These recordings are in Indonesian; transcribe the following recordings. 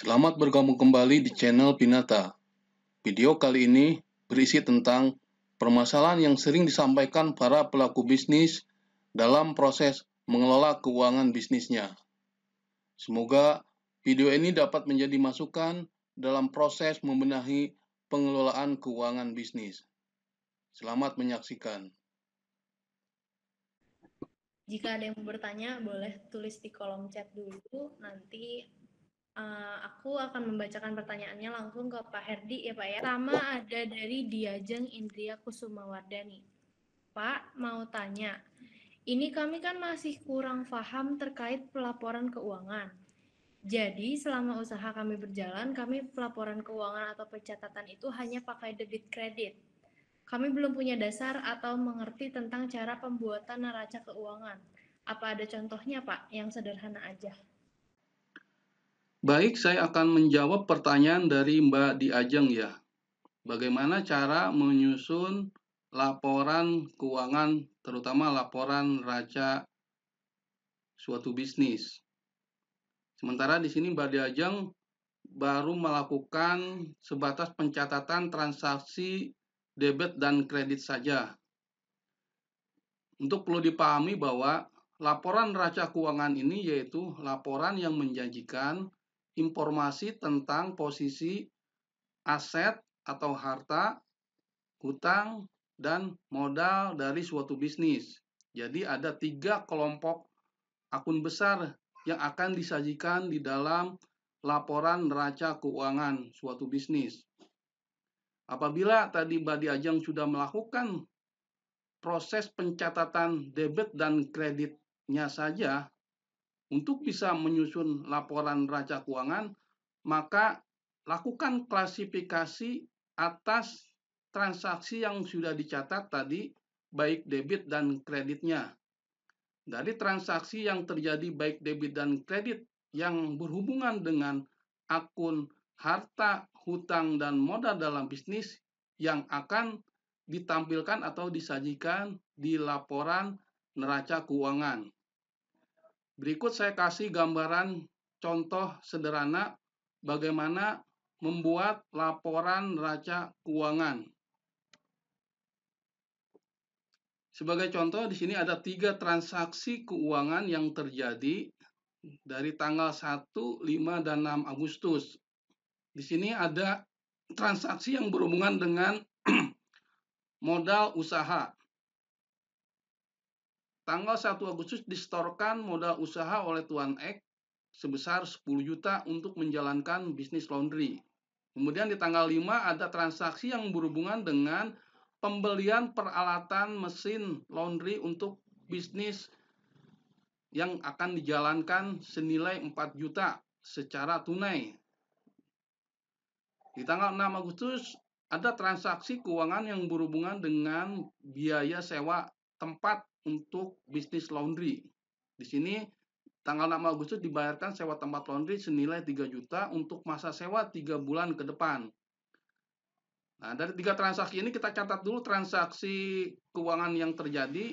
Selamat bergabung kembali di channel Pinata. Video kali ini berisi tentang permasalahan yang sering disampaikan para pelaku bisnis dalam proses mengelola keuangan bisnisnya. Semoga video ini dapat menjadi masukan dalam proses membenahi pengelolaan keuangan bisnis. Selamat menyaksikan. Jika ada yang bertanya, boleh tulis di kolom chat dulu. Nanti Eh, aku akan membacakan pertanyaannya langsung ke Pak Herdi ya Pak ya. Pertama ada dari Diajeng Indria Kusumawardani. Pak mau tanya, ini kami kan masih kurang paham terkait pelaporan keuangan. Jadi selama usaha kami berjalan, kami pelaporan keuangan atau pencatatan itu hanya pakai debit kredit. Kami belum punya dasar atau mengerti tentang cara pembuatan neraca keuangan. Apa ada contohnya, Pak, yang sederhana aja? Baik, saya akan menjawab pertanyaan dari Mbak Diajeng ya. Bagaimana cara menyusun laporan keuangan, terutama laporan raca suatu bisnis? Sementara di sini Mbak Diajeng baru melakukan sebatas pencatatan transaksi debit dan kredit saja. Untuk perlu dipahami bahwa laporan raca keuangan ini yaitu laporan yang menjanjikan informasi tentang posisi aset atau harta, hutang, dan modal dari suatu bisnis. Jadi ada tiga kelompok akun besar yang akan disajikan di dalam laporan neraca keuangan suatu bisnis. Apabila tadi Badi Ajang sudah melakukan proses pencatatan debit dan kreditnya saja, untuk bisa menyusun laporan raca keuangan, maka lakukan klasifikasi atas transaksi yang sudah dicatat tadi, baik debit dan kreditnya. Dari transaksi yang terjadi baik debit dan kredit yang berhubungan dengan akun harta, hutang, dan modal dalam bisnis yang akan ditampilkan atau disajikan di laporan neraca keuangan. Berikut saya kasih gambaran contoh sederhana bagaimana membuat laporan neraca keuangan. Sebagai contoh, di sini ada tiga transaksi keuangan yang terjadi dari tanggal 1, 5, dan 6 Agustus. Di sini ada transaksi yang berhubungan dengan modal usaha. Tanggal 1 Agustus disetorkan modal usaha oleh Tuan X sebesar 10 juta untuk menjalankan bisnis laundry. Kemudian di tanggal 5 ada transaksi yang berhubungan dengan pembelian peralatan mesin laundry untuk bisnis yang akan dijalankan senilai 4 juta secara tunai. Di tanggal 6 Agustus ada transaksi keuangan yang berhubungan dengan biaya sewa tempat untuk bisnis laundry. Di sini tanggal 6 Agustus dibayarkan sewa tempat laundry senilai 3 juta untuk masa sewa 3 bulan ke depan. Nah, dari tiga transaksi ini kita catat dulu transaksi keuangan yang terjadi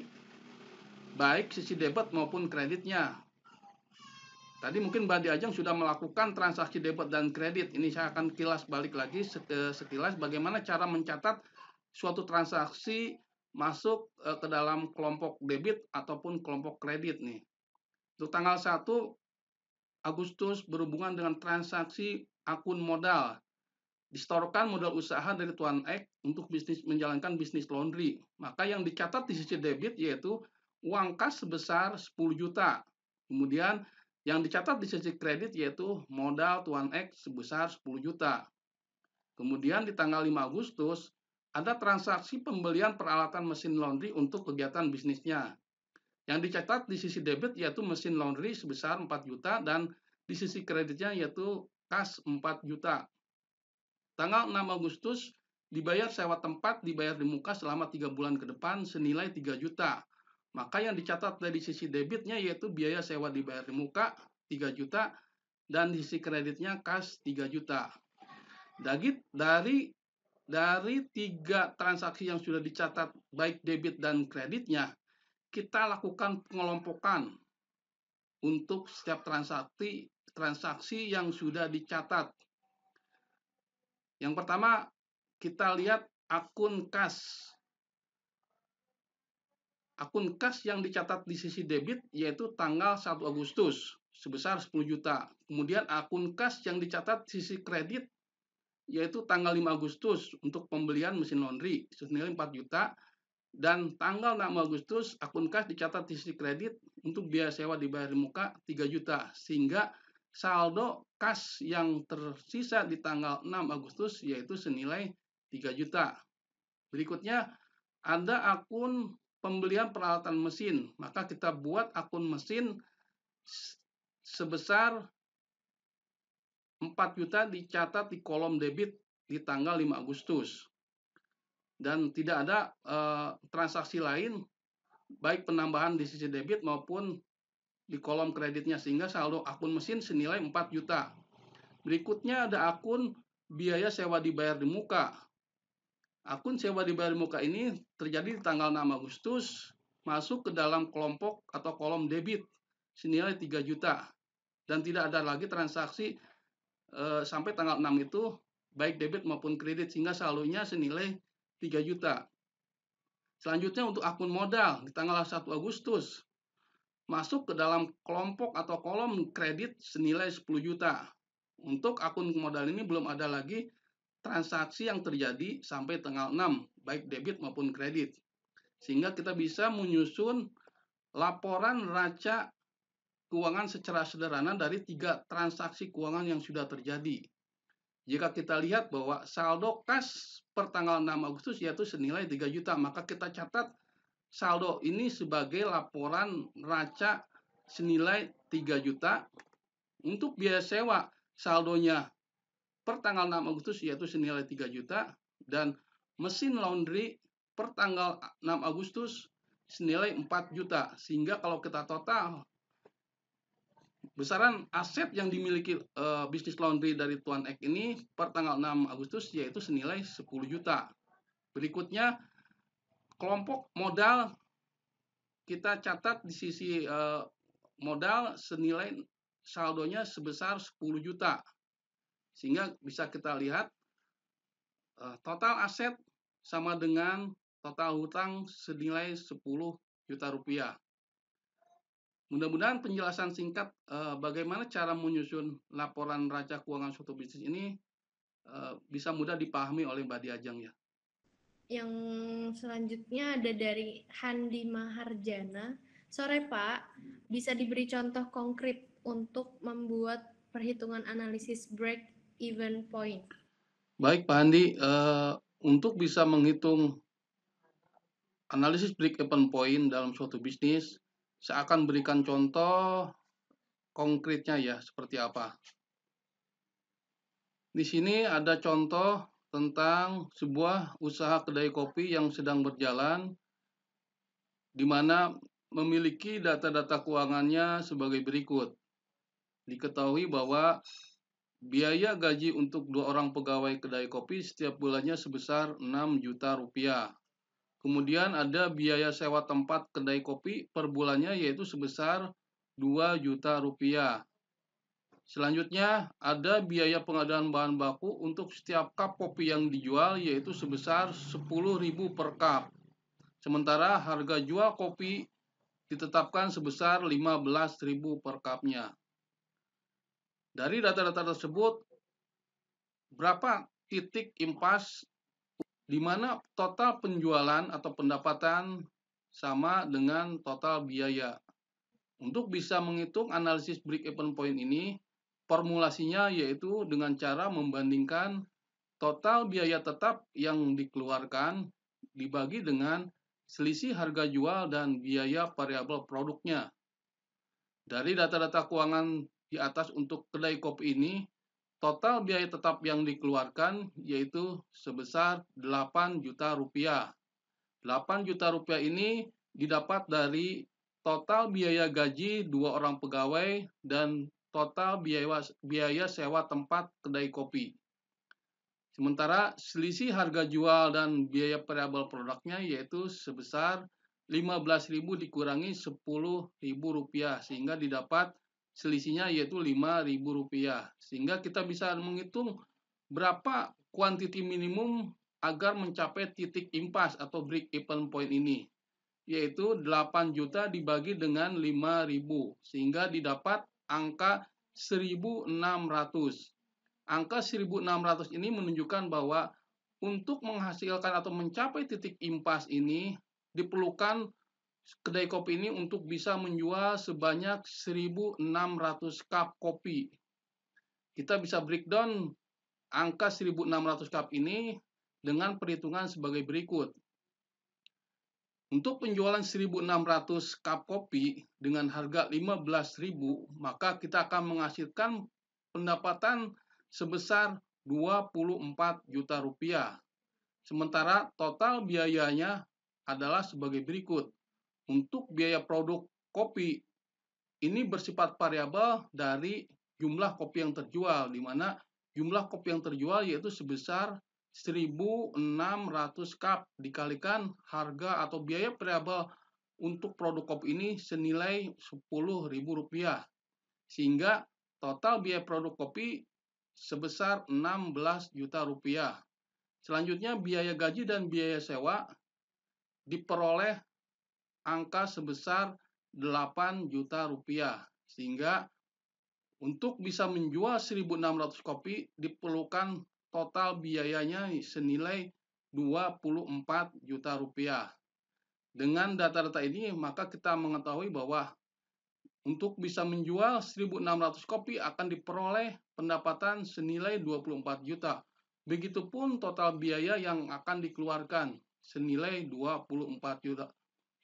baik sisi debit maupun kreditnya. Tadi mungkin Mbak Diajeng sudah melakukan transaksi debit dan kredit. Ini saya akan kilas balik lagi sekilas bagaimana cara mencatat suatu transaksi masuk e, ke dalam kelompok debit ataupun kelompok kredit nih. Untuk tanggal 1 Agustus berhubungan dengan transaksi akun modal. Distorkan modal usaha dari Tuan X untuk bisnis menjalankan bisnis laundry. Maka yang dicatat di sisi debit yaitu uang kas sebesar 10 juta. Kemudian yang dicatat di sisi kredit yaitu modal Tuan X sebesar 10 juta. Kemudian di tanggal 5 Agustus, ada transaksi pembelian peralatan mesin laundry untuk kegiatan bisnisnya. Yang dicatat di sisi debit yaitu mesin laundry sebesar 4 juta dan di sisi kreditnya yaitu kas 4 juta. Tanggal 6 Agustus dibayar sewa tempat dibayar di muka selama 3 bulan ke depan senilai 3 juta. Maka yang dicatat dari sisi debitnya yaitu biaya sewa dibayar di muka 3 juta dan di sisi kreditnya kas 3 juta. Dagit dari dari tiga transaksi yang sudah dicatat baik debit dan kreditnya, kita lakukan pengelompokan untuk setiap transaksi transaksi yang sudah dicatat. Yang pertama, kita lihat akun kas. Akun kas yang dicatat di sisi debit yaitu tanggal 1 Agustus sebesar 10 juta. Kemudian akun kas yang dicatat sisi kredit yaitu tanggal 5 Agustus untuk pembelian mesin laundry senilai 4 juta dan tanggal 6 Agustus akun kas dicatat di sisi kredit untuk biaya sewa dibayar di muka 3 juta sehingga saldo kas yang tersisa di tanggal 6 Agustus yaitu senilai 3 juta. Berikutnya ada akun pembelian peralatan mesin, maka kita buat akun mesin sebesar 4 juta dicatat di kolom debit di tanggal 5 Agustus. Dan tidak ada e, transaksi lain baik penambahan di sisi debit maupun di kolom kreditnya sehingga saldo akun mesin senilai 4 juta. Berikutnya ada akun biaya sewa dibayar di muka. Akun sewa dibayar di muka ini terjadi di tanggal 6 Agustus masuk ke dalam kelompok atau kolom debit senilai 3 juta dan tidak ada lagi transaksi Eh, sampai tanggal 6 itu baik debit maupun kredit sehingga saldonya senilai 3 juta. Selanjutnya untuk akun modal di tanggal 1 Agustus masuk ke dalam kelompok atau kolom kredit senilai 10 juta. Untuk akun modal ini belum ada lagi transaksi yang terjadi sampai tanggal 6, baik debit maupun kredit. Sehingga kita bisa menyusun laporan raca keuangan secara sederhana dari tiga transaksi keuangan yang sudah terjadi. Jika kita lihat bahwa saldo kas per tanggal 6 Agustus yaitu senilai 3 juta, maka kita catat saldo ini sebagai laporan raca senilai 3 juta. Untuk biaya sewa saldonya per tanggal 6 Agustus yaitu senilai 3 juta dan mesin laundry per tanggal 6 Agustus senilai 4 juta. Sehingga kalau kita total besaran aset yang dimiliki uh, bisnis laundry dari Tuan Ek ini per tanggal 6 Agustus yaitu senilai 10 juta. Berikutnya kelompok modal kita catat di sisi uh, modal senilai saldonya sebesar 10 juta. Sehingga bisa kita lihat uh, total aset sama dengan total hutang senilai 10 juta rupiah. Mudah-mudahan penjelasan singkat uh, bagaimana cara menyusun laporan raca keuangan suatu bisnis ini uh, bisa mudah dipahami oleh Mbak Diajang ya. Yang selanjutnya ada dari Handi Maharjana. Sore Pak, bisa diberi contoh konkret untuk membuat perhitungan analisis break even point? Baik Pak Handi, uh, untuk bisa menghitung analisis break even point dalam suatu bisnis, saya akan berikan contoh konkretnya ya, seperti apa. Di sini ada contoh tentang sebuah usaha kedai kopi yang sedang berjalan, di mana memiliki data-data keuangannya sebagai berikut. Diketahui bahwa biaya gaji untuk dua orang pegawai kedai kopi setiap bulannya sebesar 6 juta rupiah. Kemudian ada biaya sewa tempat kedai kopi per bulannya yaitu sebesar 2 juta rupiah. Selanjutnya, ada biaya pengadaan bahan baku untuk setiap cup kopi yang dijual yaitu sebesar 10.000 per cup. Sementara harga jual kopi ditetapkan sebesar 15.000 per cupnya. Dari data-data tersebut, berapa titik impas di mana total penjualan atau pendapatan sama dengan total biaya. Untuk bisa menghitung analisis break even point ini, formulasinya yaitu dengan cara membandingkan total biaya tetap yang dikeluarkan dibagi dengan selisih harga jual dan biaya variabel produknya. Dari data-data keuangan di atas untuk kedai kopi ini, Total biaya tetap yang dikeluarkan yaitu sebesar 8 juta rupiah. 8 juta rupiah ini didapat dari total biaya gaji dua orang pegawai dan total biaya, biaya sewa tempat kedai kopi. Sementara selisih harga jual dan biaya variabel produknya yaitu sebesar 15.000 dikurangi 10.000 rupiah sehingga didapat selisihnya yaitu Rp5.000 sehingga kita bisa menghitung berapa kuantiti minimum agar mencapai titik impas atau break even point ini yaitu 8 juta dibagi dengan 5.000 sehingga didapat angka 1.600 angka 1.600 ini menunjukkan bahwa untuk menghasilkan atau mencapai titik impas ini diperlukan kedai kopi ini untuk bisa menjual sebanyak 1.600 cup kopi. Kita bisa breakdown angka 1.600 cup ini dengan perhitungan sebagai berikut. Untuk penjualan 1.600 cup kopi dengan harga 15.000, maka kita akan menghasilkan pendapatan sebesar 24 juta rupiah. Sementara total biayanya adalah sebagai berikut. Untuk biaya produk kopi, ini bersifat variabel dari jumlah kopi yang terjual, di mana jumlah kopi yang terjual yaitu sebesar 1.600 cup dikalikan harga atau biaya variabel untuk produk kopi ini senilai Rp10.000. Sehingga total biaya produk kopi sebesar 16 juta rupiah. Selanjutnya biaya gaji dan biaya sewa diperoleh angka sebesar 8 juta rupiah. Sehingga untuk bisa menjual 1.600 kopi diperlukan total biayanya senilai 24 juta rupiah. Dengan data-data ini maka kita mengetahui bahwa untuk bisa menjual 1.600 kopi akan diperoleh pendapatan senilai 24 juta. Begitupun total biaya yang akan dikeluarkan senilai 24 juta,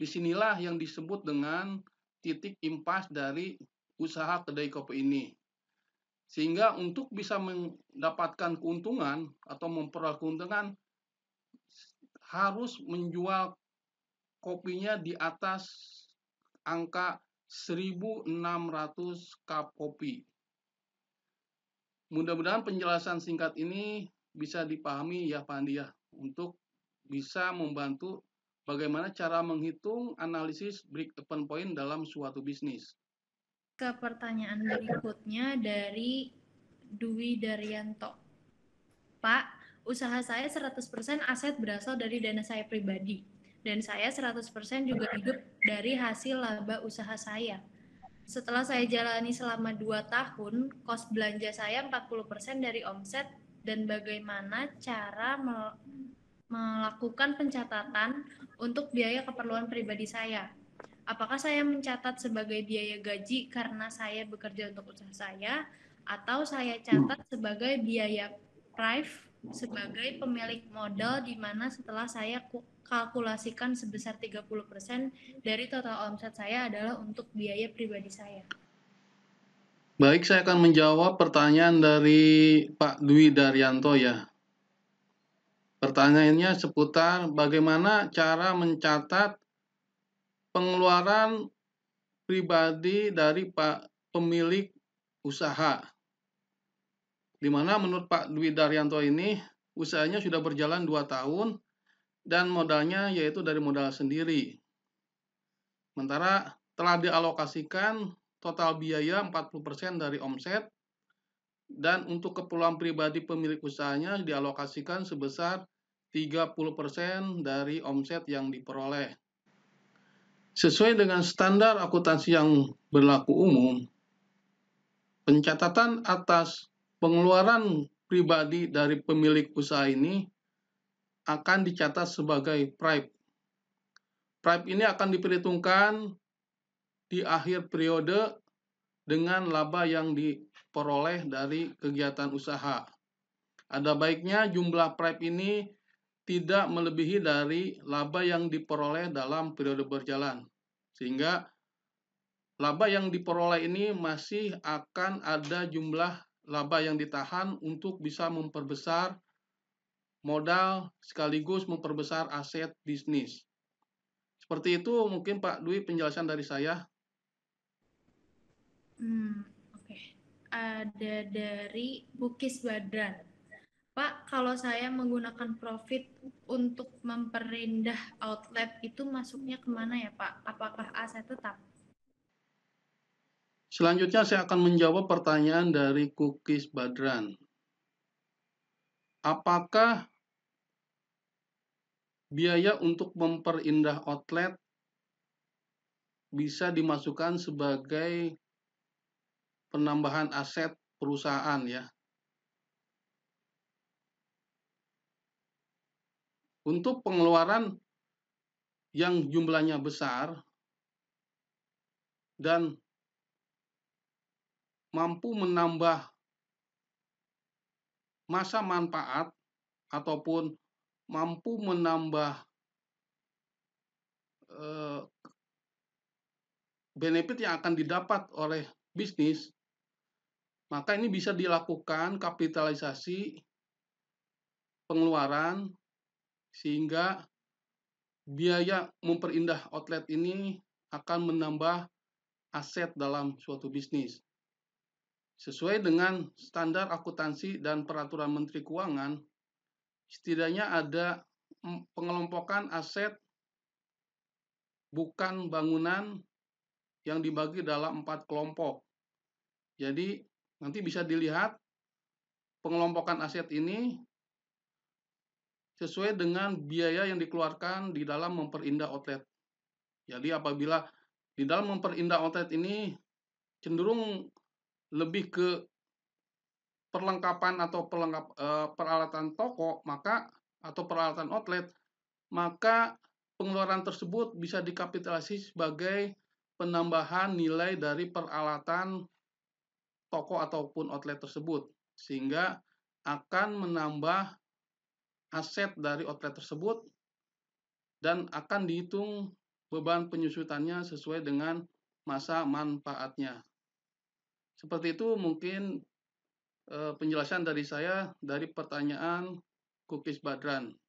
Disinilah yang disebut dengan titik impas dari usaha kedai kopi ini. Sehingga untuk bisa mendapatkan keuntungan atau memperoleh keuntungan harus menjual kopinya di atas angka 1600 cup kopi. Mudah-mudahan penjelasan singkat ini bisa dipahami ya Pandi ya untuk bisa membantu Bagaimana cara menghitung analisis break-even point dalam suatu bisnis? Ke pertanyaan berikutnya dari Dwi Daryanto. Pak, usaha saya 100% aset berasal dari dana saya pribadi. Dan saya 100% juga hidup dari hasil laba usaha saya. Setelah saya jalani selama 2 tahun, kos belanja saya 40% dari omset dan bagaimana cara melakukan pencatatan untuk biaya keperluan pribadi saya. Apakah saya mencatat sebagai biaya gaji karena saya bekerja untuk usaha saya, atau saya catat sebagai biaya private sebagai pemilik modal di mana setelah saya kalkulasikan sebesar 30% dari total omset saya adalah untuk biaya pribadi saya. Baik, saya akan menjawab pertanyaan dari Pak Dwi Daryanto ya. Pertanyaannya seputar bagaimana cara mencatat pengeluaran pribadi dari Pak pemilik usaha. Di mana menurut Pak Dwi Daryanto ini usahanya sudah berjalan 2 tahun dan modalnya yaitu dari modal sendiri. Sementara telah dialokasikan total biaya 40% dari omset dan untuk keperluan pribadi pemilik usahanya dialokasikan sebesar 30% dari omset yang diperoleh. Sesuai dengan standar akuntansi yang berlaku umum, pencatatan atas pengeluaran pribadi dari pemilik usaha ini akan dicatat sebagai PRIBE. PRIBE ini akan diperhitungkan di akhir periode dengan laba yang diperoleh dari kegiatan usaha. Ada baiknya jumlah PRIBE ini tidak melebihi dari laba yang diperoleh dalam periode berjalan. Sehingga laba yang diperoleh ini masih akan ada jumlah laba yang ditahan untuk bisa memperbesar modal sekaligus memperbesar aset bisnis. Seperti itu mungkin Pak Dwi penjelasan dari saya. Hmm, oke. Okay. Ada dari Bukis Badran. Pak, kalau saya menggunakan profit untuk memperindah outlet itu masuknya kemana ya Pak? Apakah aset tetap? Selanjutnya saya akan menjawab pertanyaan dari Kukis Badran. Apakah biaya untuk memperindah outlet bisa dimasukkan sebagai penambahan aset perusahaan ya Untuk pengeluaran yang jumlahnya besar dan mampu menambah masa manfaat ataupun mampu menambah eh, benefit yang akan didapat oleh bisnis, maka ini bisa dilakukan kapitalisasi pengeluaran sehingga biaya memperindah outlet ini akan menambah aset dalam suatu bisnis. Sesuai dengan standar akuntansi dan peraturan Menteri Keuangan, setidaknya ada pengelompokan aset bukan bangunan yang dibagi dalam empat kelompok. Jadi, nanti bisa dilihat pengelompokan aset ini sesuai dengan biaya yang dikeluarkan di dalam memperindah outlet. Jadi apabila di dalam memperindah outlet ini cenderung lebih ke perlengkapan atau perlengkap, e, peralatan toko maka atau peralatan outlet maka pengeluaran tersebut bisa dikapitalisasi sebagai penambahan nilai dari peralatan toko ataupun outlet tersebut sehingga akan menambah aset dari outlet tersebut dan akan dihitung beban penyusutannya sesuai dengan masa manfaatnya. Seperti itu mungkin eh, penjelasan dari saya dari pertanyaan Kukis Badran.